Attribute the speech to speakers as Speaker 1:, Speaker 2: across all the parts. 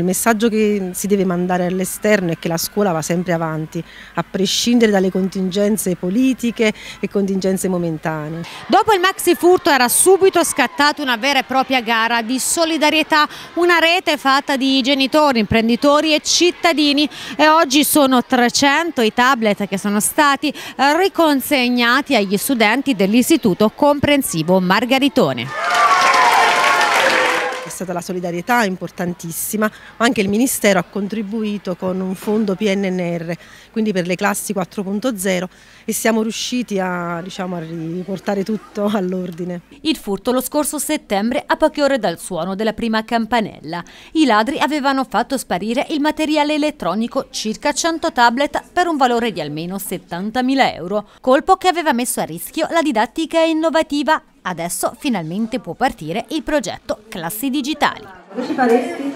Speaker 1: Il messaggio che si deve mandare all'esterno è che la scuola va sempre avanti, a prescindere dalle contingenze politiche e contingenze momentanee. Dopo il maxi furto
Speaker 2: era subito scattata una vera e propria gara di solidarietà, una rete fatta di genitori, imprenditori e cittadini e oggi sono 300 i tablet che sono stati eh, riconsegnati agli studenti dell'Istituto Comprensivo Margaritone
Speaker 1: è stata la solidarietà importantissima, ma anche il Ministero ha contribuito con un fondo PNNR, quindi per le classi 4.0 e siamo riusciti a, diciamo, a riportare tutto all'ordine.
Speaker 2: Il furto lo scorso settembre a poche ore dal suono della prima campanella. I ladri avevano fatto sparire il materiale elettronico, circa 100 tablet per un valore di almeno 70.000 euro, colpo che aveva messo a rischio la didattica innovativa Adesso finalmente può partire il progetto Classi Digitali. Cosa faresti?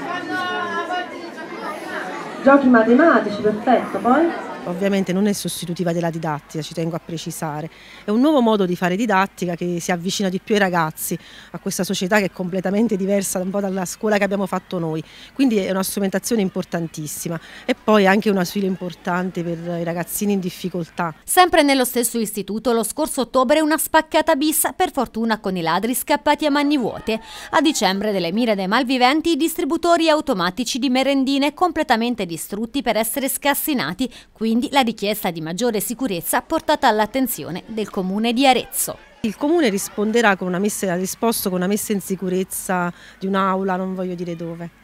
Speaker 1: Giochi matematici, perfetto, poi? ovviamente non è sostitutiva della didattica, ci tengo a precisare, è un nuovo modo di fare didattica che si avvicina di più ai ragazzi, a questa società che è completamente diversa un po' dalla scuola che abbiamo fatto noi, quindi è una strumentazione importantissima e poi anche una sfida importante per i ragazzini in difficoltà. Sempre nello stesso
Speaker 2: istituto, lo scorso ottobre una spaccata bis, per fortuna con i ladri scappati a mani vuote. A dicembre delle mire dei malviventi i distributori automatici di merendine completamente distrutti per essere scassinati, quindi quindi la richiesta di maggiore
Speaker 1: sicurezza portata all'attenzione del Comune di Arezzo. Il comune risponderà con una messa, risposto con una messa in sicurezza di un'aula, non voglio dire dove.